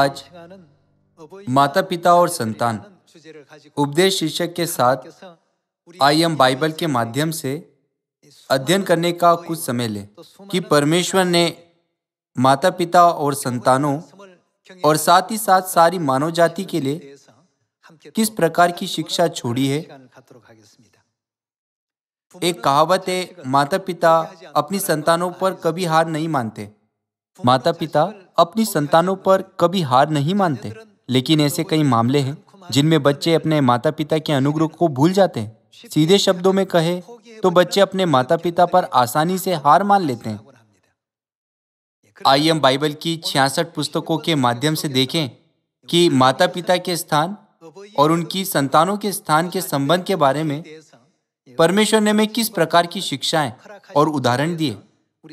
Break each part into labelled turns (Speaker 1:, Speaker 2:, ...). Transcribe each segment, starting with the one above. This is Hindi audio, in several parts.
Speaker 1: आज माता पिता और संतान उपदेश शीर्षक के साथ आई एम बाइबल के माध्यम से अध्ययन करने का कुछ समय ले कि परमेश्वर ने माता पिता और संतानों और साथ ही साथ सारी मानव जाति के लिए किस प्रकार की शिक्षा छोड़ी है एक कहावत है माता पिता अपनी संतानों पर कभी हार नहीं मानते माता पिता अपनी संतानों पर कभी हार नहीं मानते लेकिन ऐसे कई मामले हैं जिनमें बच्चे अपने माता पिता के अनुग्रह को भूल जाते हैं सीधे शब्दों में कहे तो बच्चे अपने माता पिता पर आसानी से हार मान लेते हैं आई एम बाइबल की छियासठ पुस्तकों के माध्यम से देखें कि माता पिता के स्थान और उनकी संतानों के स्थान के संबंध के बारे में परमेश्वर ने हमें किस प्रकार की शिक्षाएं और उदाहरण दिए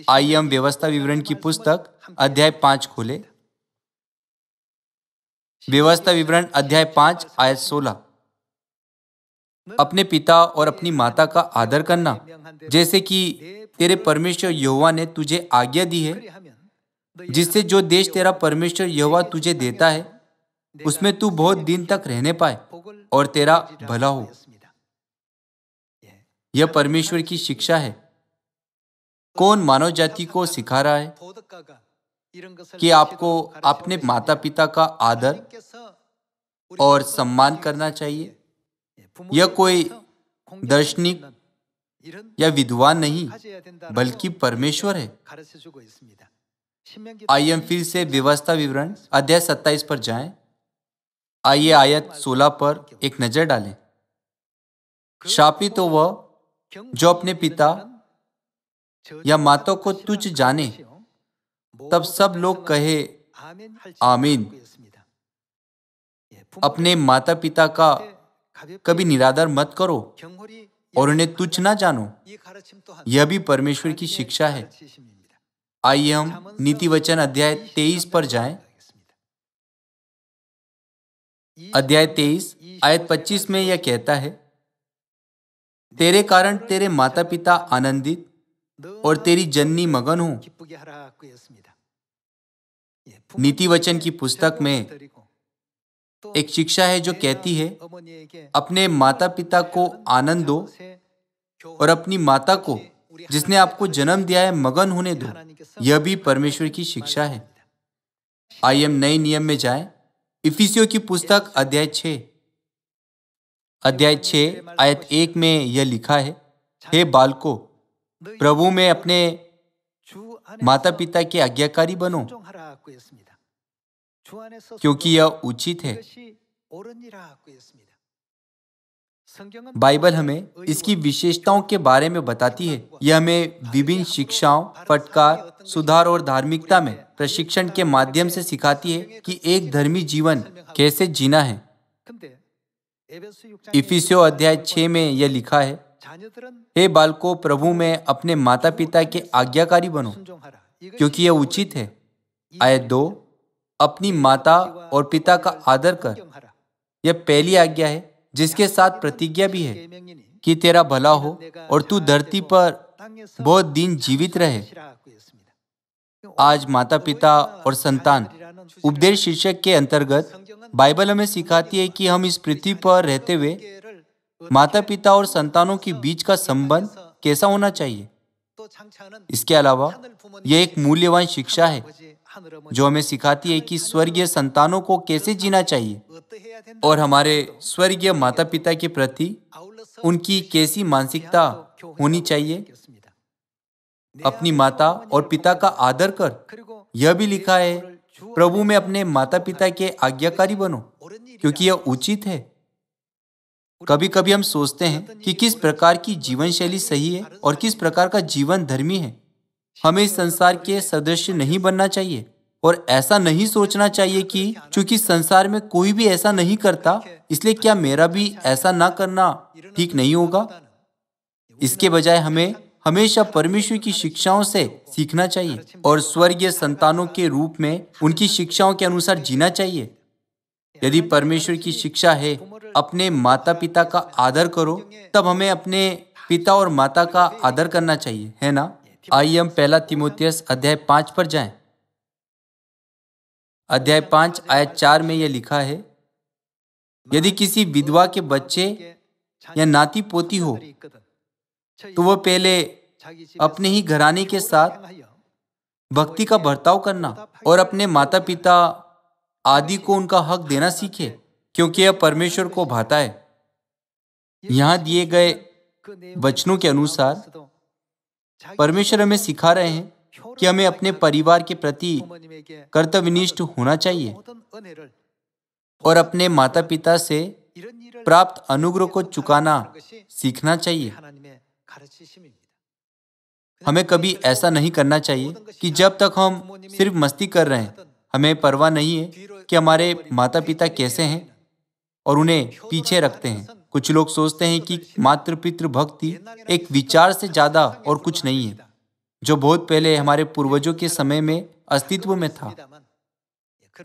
Speaker 1: आइए हम व्यवस्था विवरण की पुस्तक अध्याय पांच खोले व्यवस्था विवरण अध्याय पांच आयत सोलह अपने पिता और अपनी माता का आदर करना जैसे कि तेरे परमेश्वर यहोवा ने तुझे आज्ञा दी है जिससे जो देश तेरा परमेश्वर यहोवा तुझे देता है उसमें तू बहुत दिन तक रहने पाए और तेरा भला हो यह परमेश्वर की शिक्षा है कौन मानव जाति को सिखा रहा है कि आपको अपने माता पिता का आदर और सम्मान करना चाहिए यह कोई दर्शनिक या विद्वान नहीं बल्कि परमेश्वर है आइए हम फिर से व्यवस्था विवरण अध्याय सत्ताईस पर जाएं। आइए आयत सोलह पर एक नजर डालें शापित तो वह जो अपने पिता या माता को तुझ जाने तब सब लोग कहे आमीन अपने माता पिता का कभी निरादर मत करो और उन्हें तुच्छ ना जानो यह भी परमेश्वर की शिक्षा है आइए हम नीति वचन अध्याय तेईस पर जाएं। अध्याय तेईस आयत पच्चीस में यह कहता है तेरे कारण तेरे माता पिता आनंदित और तेरी जननी मगन हूं नीति वचन की पुस्तक में एक शिक्षा है जो कहती है अपने माता पिता को आनंद दो और अपनी माता को जिसने आपको जन्म दिया है मगन होने दो यह भी परमेश्वर की शिक्षा है आई एम नए नियम में जाए इफिसियो की पुस्तक अध्याय छे अध्याय छे आयत एक में यह लिखा है हे बालको प्रभु में अपने माता पिता के आज्ञाकारी बनो
Speaker 2: क्योंकि यह उचित है
Speaker 1: बाइबल हमें इसकी विशेषताओं के बारे में बताती है यह हमें विभिन्न शिक्षाओं फटकार सुधार और धार्मिकता में प्रशिक्षण के माध्यम से सिखाती है कि एक धर्मी जीवन कैसे जीना है इफिसियो अध्याय छह में यह लिखा है हे बालको प्रभु में अपने माता पिता के आज्ञाकारी बनो क्योंकि यह उचित है आय दो अपनी माता और पिता का आदर कर यह पहली आज्ञा है जिसके साथ प्रतिज्ञा भी है कि तेरा भला हो और तू धरती पर बहुत दिन जीवित रहे आज माता पिता तो और संतान उपदेश शीर्षक के अंतर्गत बाइबल हमें सिखाती है कि हम इस पृथ्वी पर रहते हुए माता पिता और संतानों के बीच का संबंध कैसा होना चाहिए इसके अलावा यह एक मूल्यवान शिक्षा है जो हमें सिखाती है कि स्वर्गीय संतानों को कैसे जीना चाहिए और हमारे स्वर्गीय माता पिता के प्रति उनकी कैसी मानसिकता होनी चाहिए अपनी माता और पिता का आदर कर यह भी लिखा है प्रभु में अपने माता पिता के आज्ञाकारी बनो क्योंकि यह उचित है कभी कभी हम सोचते हैं कि किस प्रकार की जीवन शैली सही है और किस प्रकार का जीवन धर्मी है हमें इस संसार के सदस्य नहीं बनना चाहिए और ऐसा नहीं सोचना चाहिए कि चूंकि संसार में कोई भी ऐसा नहीं करता इसलिए क्या मेरा भी ऐसा ना करना ठीक नहीं होगा इसके बजाय हमें हमेशा परमेश्वर की शिक्षाओं से सीखना चाहिए और स्वर्गीय संतानों के रूप में उनकी शिक्षाओं के अनुसार जीना चाहिए यदि परमेश्वर की शिक्षा है अपने माता पिता का आदर करो तब हमें अपने पिता और माता का आदर करना चाहिए है ना आइए हम पहला तिमोतियस अध्याय पांच पर जाएं। अध्याय पांच आयत चार में यह लिखा है यदि किसी विधवा के बच्चे या नाती पोती हो तो वह पहले अपने ही घराने के साथ भक्ति का बर्ताव करना और अपने माता पिता आदि को उनका हक देना सीखे क्योंकि यह परमेश्वर को भाता है यहां दिए गए वचनों के अनुसार परमेश्वर हमें सिखा रहे हैं कि हमें अपने परिवार के प्रति कर्तव्यनिष्ठ होना चाहिए और अपने माता पिता से प्राप्त अनुग्रह को चुकाना सीखना चाहिए हमें कभी ऐसा नहीं करना चाहिए कि जब तक हम सिर्फ मस्ती कर रहे हैं हमें परवाह नहीं है कि हमारे माता पिता कैसे हैं और उन्हें पीछे रखते हैं कुछ लोग सोचते हैं कि मातृ पितृ भक्ति एक विचार से ज्यादा और कुछ नहीं है जो बहुत पहले हमारे पूर्वजों के समय में अस्तित्व में था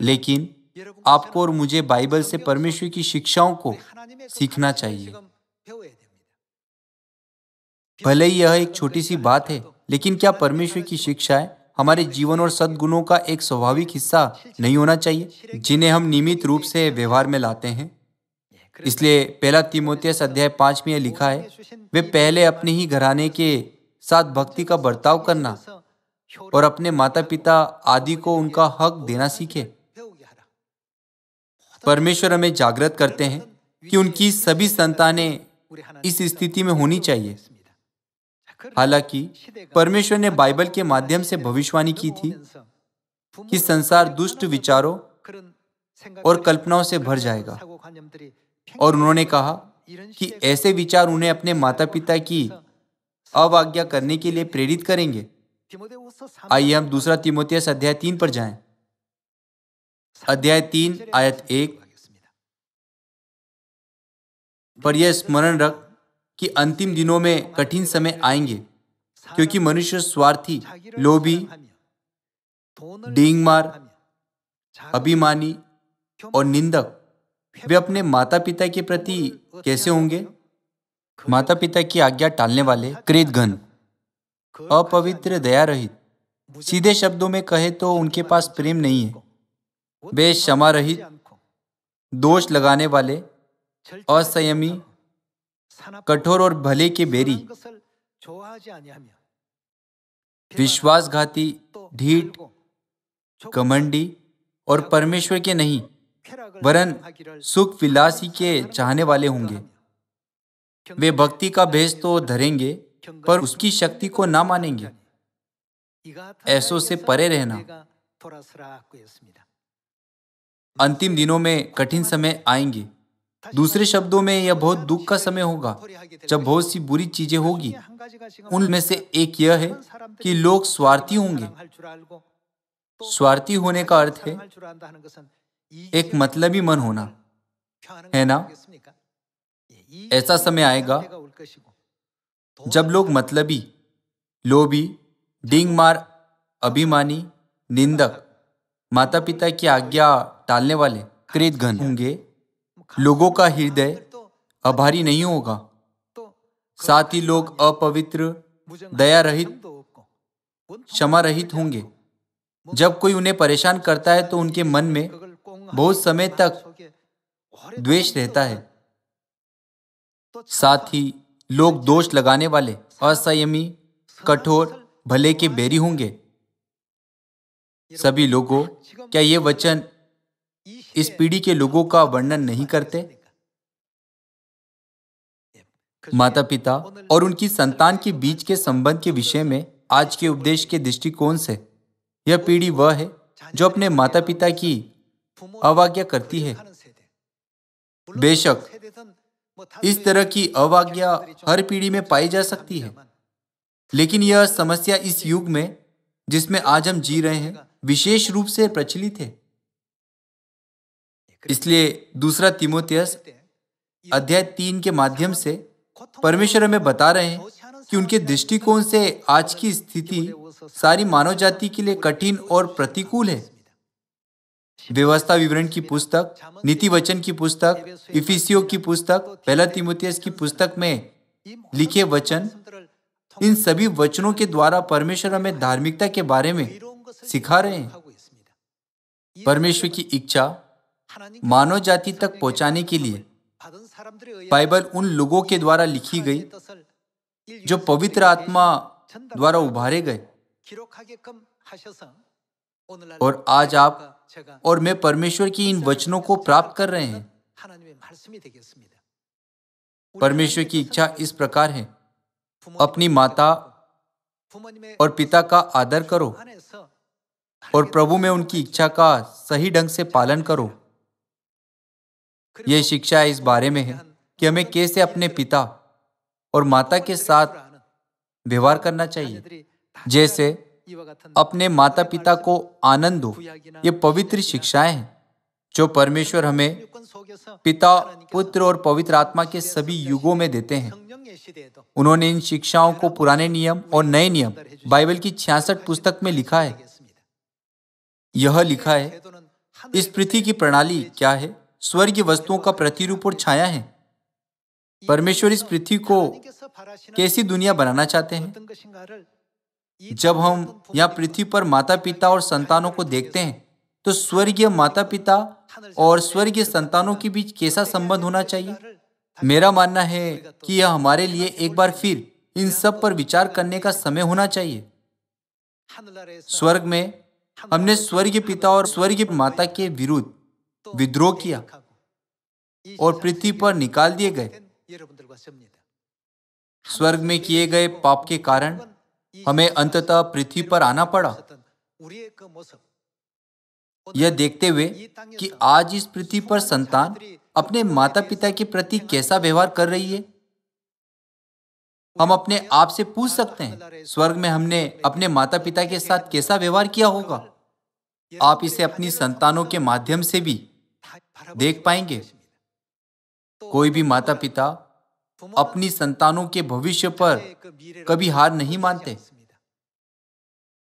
Speaker 1: लेकिन आपको और मुझे बाइबल से परमेश्वर की शिक्षाओं को सीखना चाहिए भले ही यह एक छोटी सी बात है लेकिन क्या परमेश्वर की शिक्षाएं हमारे जीवन और सद्गुणों का एक स्वाभाविक हिस्सा नहीं होना चाहिए जिन्हें हम नियमित रूप से व्यवहार में लाते हैं इसलिए पहला तिमोतियस अध्याय पांच में लिखा है वे पहले अपने ही घराने के साथ भक्ति का बर्ताव करना और अपने माता पिता आदि को उनका हक देना सीखे परमेश्वर हमें जागृत करते हैं कि उनकी सभी संतानें इस स्थिति में होनी चाहिए हालांकि परमेश्वर ने बाइबल के माध्यम से भविष्यवाणी की थी कि संसार दुष्ट विचारों और कल्पनाओं से भर जाएगा और उन्होंने कहा कि ऐसे विचार उन्हें अपने माता पिता की अवाज्ञा करने के लिए प्रेरित करेंगे आइए हम दूसरा तिमोतियस अध्याय तीन पर जाएं। अध्याय तीन आयत एक पर यह स्मरण रख कि अंतिम दिनों में कठिन समय आएंगे क्योंकि मनुष्य स्वार्थी लोभी डींगमार अभिमानी और निंदक वे अपने माता पिता के प्रति कैसे होंगे माता पिता की आज्ञा टालने वाले घन अपवित्र दया रहित सीधे शब्दों में कहे तो उनके पास प्रेम नहीं है वे क्षमा रहित दोष लगाने वाले असंयमी कठोर और भले के बेरी विश्वासघाती ढीठ कमंडी और परमेश्वर के नहीं वरन सुख विलासी के चाहने वाले होंगे वे भक्ति का भेज तो धरेंगे पर उसकी शक्ति को ना मानेंगे ऐसों से परे रहना अंतिम दिनों में कठिन समय आएंगे दूसरे शब्दों में यह बहुत दुख का समय होगा जब बहुत सी बुरी चीजें होगी उनमें से एक यह है कि लोग स्वार्थी होंगे स्वार्थी होने का अर्थ है एक मतलबी मन होना है ना ऐसा समय आएगा जब लोग मतलबी लोभी डिंग मार अभिमानी निंदक माता पिता की आज्ञा टालने वाले क्रेत घन होंगे लोगों का हृदय आभारी नहीं होगा साथ ही लोग अपवित्र दया रहित क्षमा रहित होंगे जब कोई उन्हें परेशान करता है तो उनके मन में बहुत समय तक द्वेष रहता है साथ ही लोग दोष लगाने वाले असंयमी कठोर भले के बेरी होंगे सभी लोगों क्या ये वचन इस पीढ़ी के लोगों का वर्णन नहीं करते माता पिता और उनकी संतान के बीच के संबंध के विषय में आज के उपदेश के दृष्टिकोण से यह पीढ़ी वह है जो अपने माता पिता की अवाज्ञा करती है बेशक इस तरह की अवाज्ञा हर पीढ़ी में पाई जा सकती है लेकिन यह समस्या इस युग में जिसमें आज हम जी रहे हैं विशेष रूप से प्रचलित है इसलिए दूसरा तिमोतियस अध्याय तीन के माध्यम से परमेश्वर हमें बता रहे हैं कि उनके दृष्टिकोण से आज की स्थिति सारी मानव जाति के लिए कठिन और प्रतिकूल है व्यवस्था विवरण की पुस्तक नीति वचन की पुस्तक इफिसियो की पुस्तक पहला तिमोतियस की पुस्तक में लिखे वचन इन सभी वचनों के द्वारा परमेश्वर हमें धार्मिकता के बारे में सिखा रहे हैं परमेश्वर की इच्छा मानव जाति तक पहुंचाने के लिए बाइबल उन लोगों के द्वारा लिखी गई जो पवित्र आत्मा द्वारा उभारे गए और आज आप और मैं परमेश्वर की इन वचनों को प्राप्त कर रहे मतलब हैं परमेश्वर की इच्छा इस मतलब प्रकार है अपनी माता मतलब और पिता का आदर करो और प्रभु में उनकी इच्छा का सही ढंग से पालन करो ये शिक्षा इस बारे में है कि हमें कैसे अपने पिता और माता के साथ व्यवहार करना चाहिए जैसे अपने माता पिता को आनंद दो ये पवित्र शिक्षाएं हैं जो परमेश्वर हमें पिता पुत्र और पवित्र आत्मा के सभी युगों में देते हैं उन्होंने इन शिक्षाओं को पुराने नियम और नए नियम बाइबल की छियासठ पुस्तक में लिखा है यह लिखा है इस पृथ्वी की प्रणाली क्या है स्वर्गीय वस्तुओं का प्रतिरूप और छाया है परमेश्वर इस पृथ्वी को कैसी दुनिया बनाना चाहते हैं जब हम यहाँ पृथ्वी पर माता पिता और संतानों को देखते हैं तो स्वर्गीय माता पिता और स्वर्गीय संतानों के बीच कैसा संबंध होना चाहिए मेरा मानना है कि यह हमारे लिए एक बार फिर इन सब पर विचार करने का समय होना चाहिए स्वर्ग में हमने स्वर्गीय पिता और स्वर्गीय माता के विरुद्ध तो विद्रोह किया और पृथ्वी पर निकाल दिए गए स्वर्ग में किए गए पाप के कारण हमें अंततः पृथ्वी पर आना पड़ा यह देखते हुए कि आज इस पृथ्वी पर संतान अपने माता पिता के प्रति कैसा व्यवहार कर रही है हम अपने आप से पूछ सकते हैं स्वर्ग में हमने अपने माता पिता के साथ कैसा व्यवहार किया होगा आप इसे अपनी संतानों के माध्यम से भी देख पाएंगे कोई भी माता पिता अपनी संतानों के भविष्य पर कभी हार नहीं मानते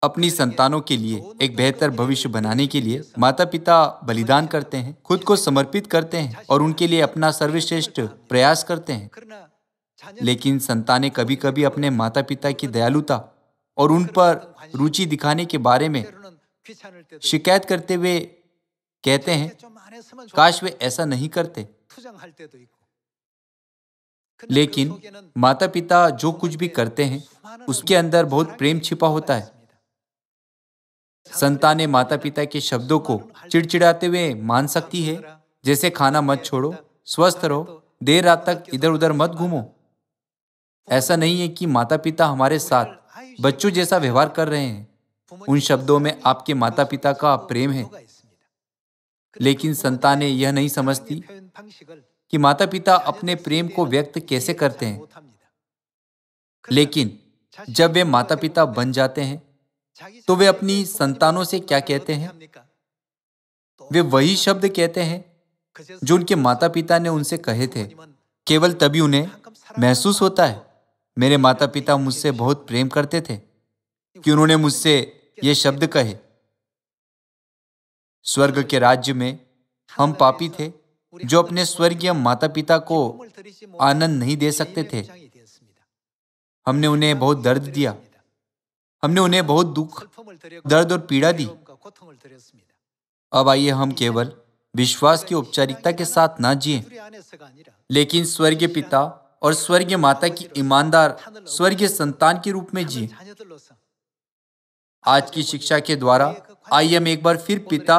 Speaker 1: अपनी संतानों के लिए एक बेहतर भविष्य बनाने के लिए माता पिता बलिदान करते हैं खुद को समर्पित करते हैं और उनके लिए अपना सर्वश्रेष्ठ प्रयास करते हैं लेकिन संतानें कभी कभी अपने माता पिता की दयालुता और उन पर रुचि दिखाने के बारे में शिकायत करते हुए कहते हैं काश वे ऐसा नहीं करते लेकिन माता पिता जो कुछ भी करते हैं उसके अंदर बहुत प्रेम छिपा होता है संताने माता पिता के शब्दों को चिड़चिड़ाते हुए मान सकती है जैसे खाना मत छोड़ो स्वस्थ रहो देर रात तक इधर उधर मत घूमो ऐसा नहीं है कि माता पिता हमारे साथ बच्चों जैसा व्यवहार कर रहे हैं उन शब्दों में आपके माता पिता का प्रेम है लेकिन संतानें यह नहीं समझती कि माता पिता अपने प्रेम को व्यक्त कैसे करते हैं लेकिन जब वे माता पिता बन जाते हैं तो वे अपनी संतानों से क्या कहते हैं वे वही शब्द कहते हैं जो उनके माता पिता ने उनसे कहे थे केवल तभी उन्हें महसूस होता है मेरे माता पिता मुझसे बहुत प्रेम करते थे कि उन्होंने मुझसे ये शब्द कहे स्वर्ग के राज्य में हम पापी थे जो अपने स्वर्गीय माता पिता को आनंद नहीं दे सकते थे हमने उन्हें बहुत दर्द दिया हमने उन्हें बहुत दुख दर्द और पीड़ा दी अब आइए हम केवल विश्वास की औपचारिकता के साथ ना जिए लेकिन स्वर्गीय पिता और स्वर्गीय माता की ईमानदार स्वर्गीय संतान के रूप में जिए आज की शिक्षा के द्वारा आइए हम एक बार फिर पिता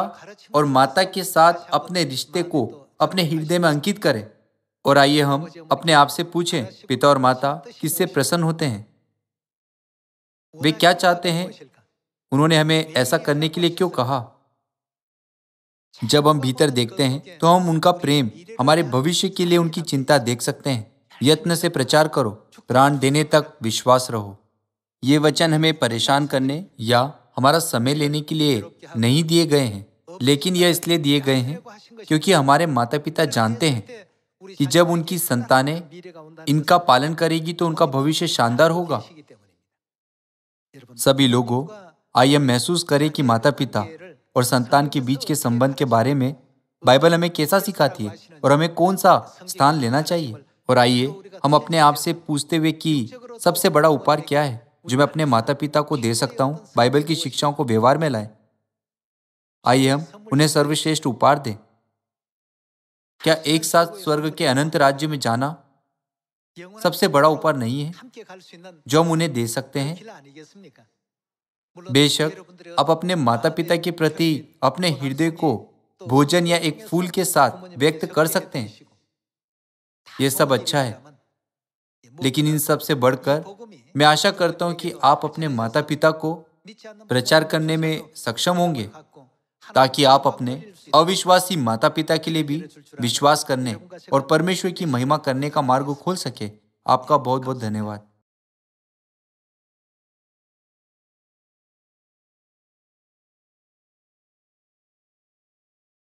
Speaker 1: और माता के साथ अपने रिश्ते को अपने हृदय में अंकित करें और आइए हम अपने आप से पूछें पिता और माता किससे प्रसन्न होते हैं वे क्या चाहते हैं उन्होंने हमें ऐसा करने के लिए क्यों कहा जब हम भीतर देखते हैं तो हम उनका प्रेम हमारे भविष्य के लिए उनकी चिंता देख सकते हैं यत्न से प्रचार करो प्राण देने तक विश्वास रहो ये वचन हमें परेशान करने या हमारा समय लेने के लिए नहीं दिए गए हैं लेकिन यह इसलिए दिए गए हैं क्योंकि हमारे माता पिता जानते हैं कि जब उनकी संतानें इनका पालन करेगी तो उनका भविष्य शानदार होगा सभी लोगों आइए महसूस करें कि माता पिता और संतान के बीच के संबंध के बारे में बाइबल हमें कैसा सिखाती है और हमें कौन सा स्थान लेना चाहिए और आइए हम अपने आप से पूछते हुए कि सबसे बड़ा उपहार क्या है जो मैं अपने माता पिता को दे सकता हूँ बाइबल की शिक्षाओं को व्यवहार में लाए आइए हम उन्हें सर्वश्रेष्ठ उपहार दें क्या एक साथ स्वर्ग के अनंत राज्य में जाना सबसे बड़ा उपहार नहीं है जो हम उन्हें दे सकते हैं बेशक आप अपने माता पिता के प्रति अपने हृदय को भोजन या एक फूल के साथ व्यक्त कर सकते हैं यह सब अच्छा है लेकिन इन सब से बढ़कर मैं आशा करता हूं कि आप अपने माता पिता को प्रचार करने में सक्षम होंगे ताकि आप अपने अविश्वासी माता पिता के लिए भी विश्वास करने और परमेश्वर की महिमा करने का मार्ग खोल सके आपका बहुत बहुत धन्यवाद